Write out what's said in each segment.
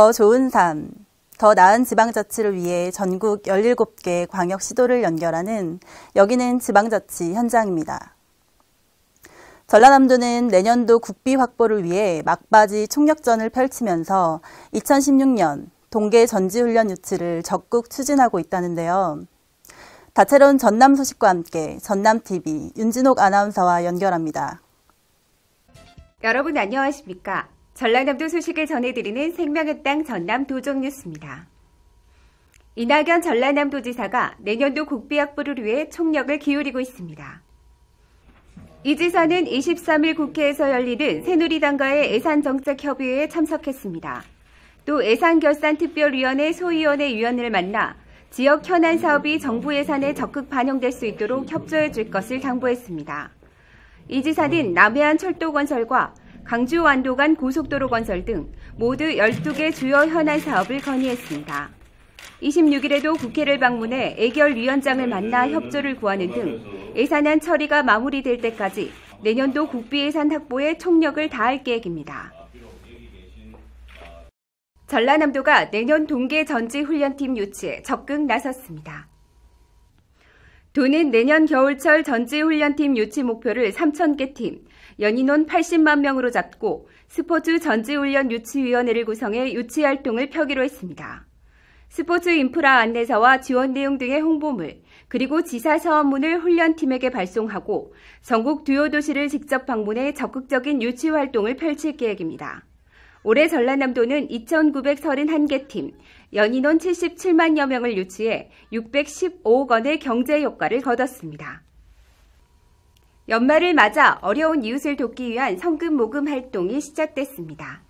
더 좋은 삶, 더 나은 지방자치를 위해 전국 17개 광역시도를 연결하는 여기는 지방자치 현장입니다. 전라남도는 내년도 국비 확보를 위해 막바지 총력전을 펼치면서 2016년 동계 전지훈련 유치를 적극 추진하고 있다는데요. 다채로운 전남 소식과 함께 전남TV 윤진옥 아나운서와 연결합니다. 여러분 안녕하십니까? 전라남도 소식을 전해드리는 생명의 땅 전남 도정 뉴스입니다. 이낙연 전라남도지사가 내년도 국비확보를 위해 총력을 기울이고 있습니다. 이 지사는 23일 국회에서 열리는 새누리당과의 예산정책협의회에 참석했습니다. 또 예산결산특별위원회 소위원회 위원을 만나 지역 현안 사업이 정부 예산에 적극 반영될 수 있도록 협조해 줄 것을 당부했습니다. 이 지사는 남해안 철도 건설과 광주 완도간 고속도로 건설 등 모두 12개 주요 현안 사업을 건의했습니다. 26일에도 국회를 방문해 애결 위원장을 만나 협조를 구하는 등 예산안 처리가 마무리될 때까지 내년도 국비 예산 확보에 총력을 다할 계획입니다. 전라남도가 내년 동계 전지 훈련팀 유치에 적극 나섰습니다. 도는 내년 겨울철 전지훈련팀 유치 목표를 3,000개 팀, 연인원 80만 명으로 잡고 스포츠 전지훈련 유치위원회를 구성해 유치활동을 펴기로 했습니다. 스포츠 인프라 안내서와 지원 내용 등의 홍보물, 그리고 지사 서원문을 훈련팀에게 발송하고 전국 주요 도시를 직접 방문해 적극적인 유치 활동을 펼칠 계획입니다. 올해 전라남도는 2,931개 팀, 연인원 77만여 명을 유치해 615억 원의 경제 효과를 거뒀습니다. 연말을 맞아 어려운 이웃을 돕기 위한 성금 모금 활동이 시작됐습니다.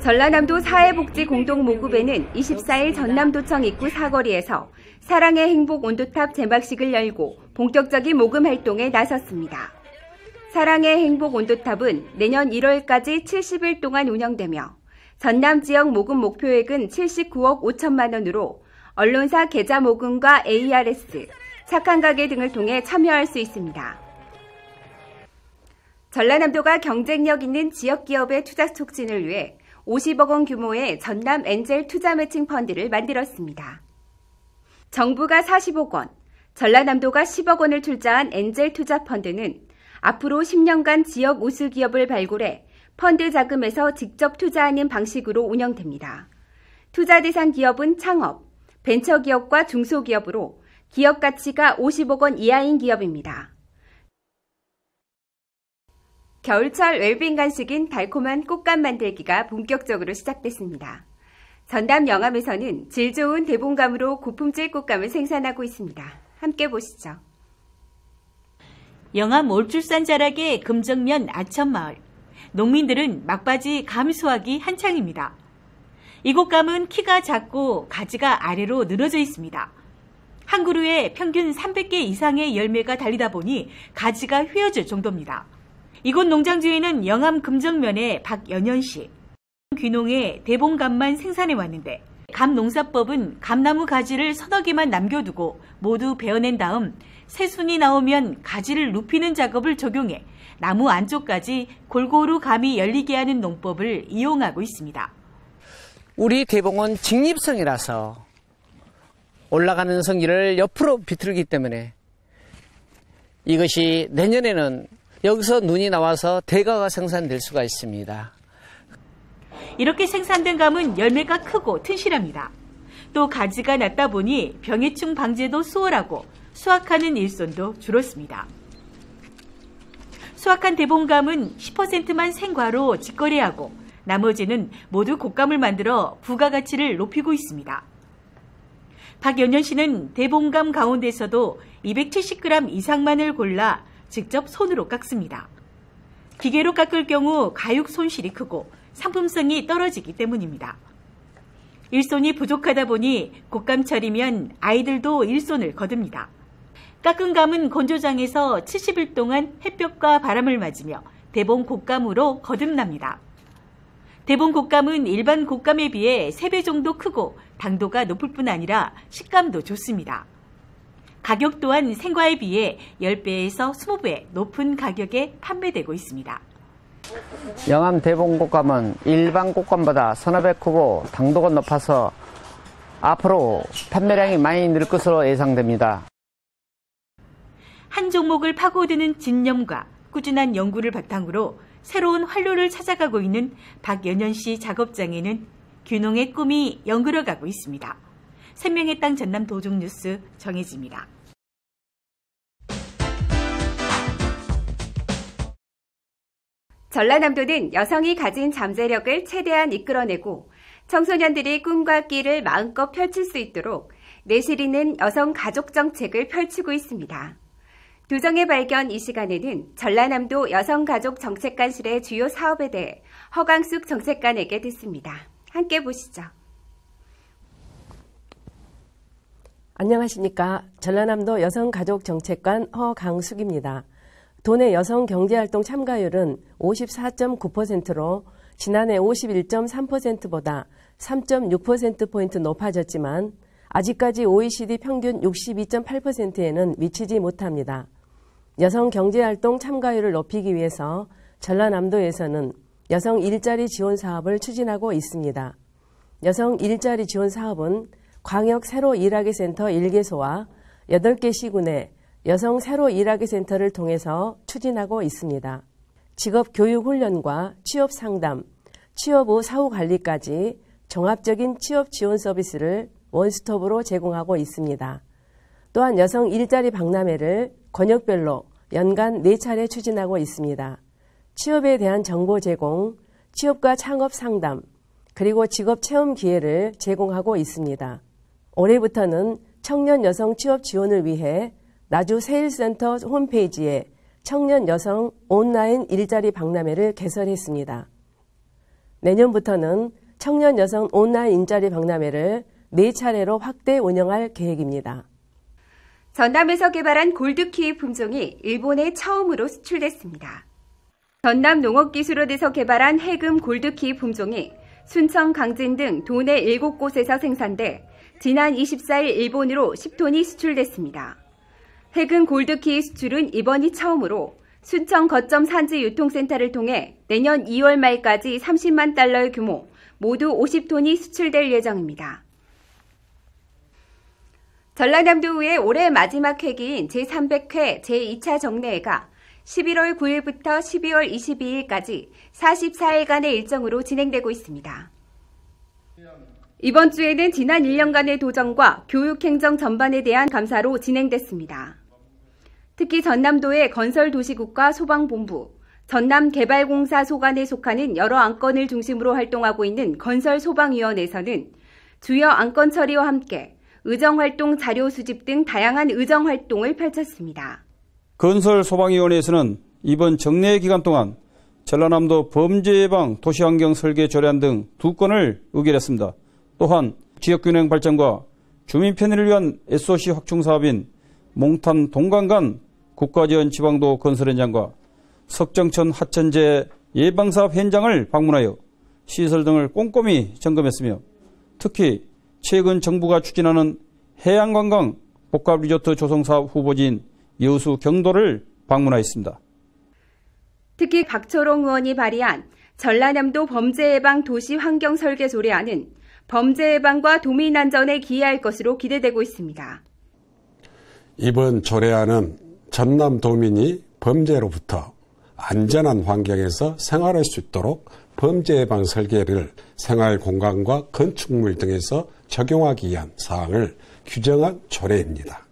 전라남도 사회복지공동모금회는 24일 전남도청 입구 사거리에서 사랑의 행복 온도탑 제막식을 열고 본격적인 모금 활동에 나섰습니다. 사랑의 행복 온도탑은 내년 1월까지 70일 동안 운영되며 전남 지역 모금 목표액은 79억 5천만 원으로 언론사 계좌 모금과 ARS, 착한 가게 등을 통해 참여할 수 있습니다. 전라남도가 경쟁력 있는 지역 기업의 투자 촉진을 위해 50억 원 규모의 전남 엔젤 투자 매칭 펀드를 만들었습니다. 정부가 40억 원, 전라남도가 10억 원을 투자한 엔젤 투자 펀드는 앞으로 10년간 지역 우수 기업을 발굴해 펀드 자금에서 직접 투자하는 방식으로 운영됩니다. 투자 대상 기업은 창업, 벤처 기업과 중소기업으로 기업 가치가 50억 원 이하인 기업입니다. 겨울철 웰빙 간식인 달콤한 꽃감 만들기가 본격적으로 시작됐습니다. 전담 영암에서는 질 좋은 대봉감으로 고품질 꽃감을 생산하고 있습니다. 함께 보시죠. 영암 올출산 자락의 금정면 아천마을. 농민들은 막바지 감수하기 한창입니다. 이곳 감은 키가 작고 가지가 아래로 늘어져 있습니다. 한 그루에 평균 300개 이상의 열매가 달리다 보니 가지가 휘어질 정도입니다. 이곳 농장 주인은 영암 금정면의 박연현 씨. 귀농에 대봉감만 생산해 왔는데 감농사법은 감나무 가지를 서너 개만 남겨두고 모두 베어낸 다음 새순이 나오면 가지를 눕히는 작업을 적용해 나무 안쪽까지 골고루 감이 열리게 하는 농법을 이용하고 있습니다. 우리 개봉은 직립성이라서 올라가는 성기를 옆으로 비틀기 때문에 이것이 내년에는 여기서 눈이 나와서 대가가 생산될 수가 있습니다. 이렇게 생산된 감은 열매가 크고 튼실합니다. 또 가지가 낮다 보니 병해충 방제도 수월하고 수확하는 일손도 줄었습니다. 수확한 대봉감은 10%만 생과로 직거래하고 나머지는 모두 곶감을 만들어 부가가치를 높이고 있습니다. 박연현 씨는 대봉감 가운데서도 270g 이상만을 골라 직접 손으로 깎습니다. 기계로 깎을 경우 가육 손실이 크고 상품성이 떨어지기 때문입니다. 일손이 부족하다 보니 곶감 철이면 아이들도 일손을 거듭니다 까끈감은 건조장에서 70일 동안 햇볕과 바람을 맞으며 대봉 곶감으로 거듭납니다. 대봉 곶감은 일반 곶감에 비해 3배 정도 크고 당도가 높을 뿐 아니라 식감도 좋습니다. 가격 또한 생과에 비해 10배에서 20배 높은 가격에 판매되고 있습니다. 영암 대봉 곶감은 일반 곶감보다 서너 배 크고 당도가 높아서 앞으로 판매량이 많이 늘 것으로 예상됩니다. 한 종목을 파고드는 진념과 꾸준한 연구를 바탕으로 새로운 활로를 찾아가고 있는 박연현 씨 작업장에는 귀농의 꿈이 연그러가고 있습니다. 생명의 땅 전남 도중뉴스 정혜지입니다. 전라남도는 여성이 가진 잠재력을 최대한 이끌어내고 청소년들이 꿈과 끼를 마음껏 펼칠 수 있도록 내실 있는 여성 가족 정책을 펼치고 있습니다. 도정의 발견 이 시간에는 전라남도 여성가족정책관실의 주요 사업에 대해 허광숙 정책관에게 듣습니다. 함께 보시죠. 안녕하십니까. 전라남도 여성가족정책관 허강숙입니다. 도내 여성 경제활동 참가율은 54.9%로 지난해 51.3%보다 3.6%포인트 높아졌지만 아직까지 OECD 평균 62.8%에는 미치지 못합니다. 여성 경제활동 참가율을 높이기 위해서 전라남도에서는 여성 일자리 지원 사업을 추진하고 있습니다. 여성 일자리 지원 사업은 광역 새로 일하기 센터 1개소와 8개 시군에 여성 새로 일하기 센터를 통해서 추진하고 있습니다. 직업 교육 훈련과 취업 상담, 취업 후 사후 관리까지 종합적인 취업 지원 서비스를 원스톱으로 제공하고 있습니다. 또한 여성 일자리 박람회를 권역별로 연간 4차례 추진하고 있습니다. 취업에 대한 정보 제공, 취업과 창업 상담, 그리고 직업 체험 기회를 제공하고 있습니다. 올해부터는 청년 여성 취업 지원을 위해 나주 세일센터 홈페이지에 청년 여성 온라인 일자리 박람회를 개설했습니다. 내년부터는 청년 여성 온라인 일자리 박람회를 4차례로 확대 운영할 계획입니다. 전남에서 개발한 골드키위 품종이 일본에 처음으로 수출됐습니다. 전남 농업기술원에서 개발한 해금 골드키위 품종이 순천, 강진 등 도내 7곳에서 생산돼 지난 24일 일본으로 10톤이 수출됐습니다. 해금 골드키위 수출은 이번이 처음으로 순천 거점 산지 유통센터를 통해 내년 2월 말까지 30만 달러의 규모 모두 50톤이 수출될 예정입니다. 전라남도의 올해 마지막 회기인 제300회 제2차 정례회가 11월 9일부터 12월 22일까지 44일간의 일정으로 진행되고 있습니다. 이번 주에는 지난 1년간의 도전과 교육행정 전반에 대한 감사로 진행됐습니다. 특히 전남도의 건설도시국과 소방본부, 전남개발공사 소관에 속하는 여러 안건을 중심으로 활동하고 있는 건설소방위원회에서는 주요 안건 처리와 함께 의정활동 자료 수집 등 다양한 의정활동을 펼쳤습니다. 건설 소방위원회에서는 이번 정례 기간 동안 전라남도 범죄 예방 도시환경 설계 조례안 등 두 건을 의결했습니다. 또한 지역균형 발전과 주민 편의를 위한 SOC 확충 사업인 몽탄 동강간 국가지원 지방도 건설 현장과 석정천 하천재 예방사업 현장을 방문하여 시설 등을 꼼꼼히 점검했으며 특히 최근 정부가 추진하는 해양관광 복합 리조트 조성 사 후보지인 여수 경도를 방문하였습니다. 특히 박철홍 의원이 발의한 전라남도 범죄예방 도시 환경 설계 조례안은 범죄예방과 도민 안전에 기여할 것으로 기대되고 있습니다. 이번 조례안은 전남 도민이 범죄로부터 안전한 환경에서 생활할 수 있도록 범죄예방 설계를 생활 공간과 건축물 등에서 적용하기 위한 사항을 규정한 조례입니다.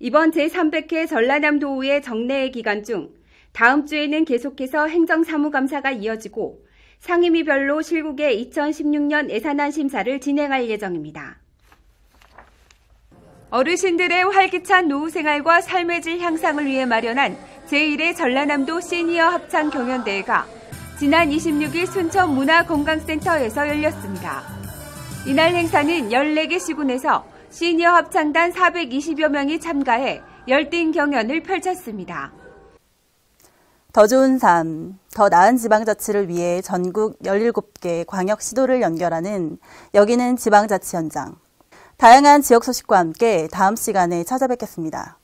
이번 제300회 전라남도의회 정례회 기간 중 다음 주에는 계속해서 행정사무감사가 이어지고 상임위별로 실국의 2016년 예산안 심사를 진행할 예정입니다. 어르신들의 활기찬 노후 생활과 삶의 질 향상을 위해 마련한 제1회 전라남도 시니어 합창 경연대회가 지난 26일 순천 문화건강센터에서 열렸습니다. 이날 행사는 14개 시군에서 시니어 합창단 420여 명이 참가해 열띤 경연을 펼쳤습니다. 더 좋은 삶, 더 나은 지방자치를 위해 전국 17개 광역시도를 연결하는 여기는 지방자치 현장. 다양한 지역 소식과 함께 다음 시간에 찾아뵙겠습니다.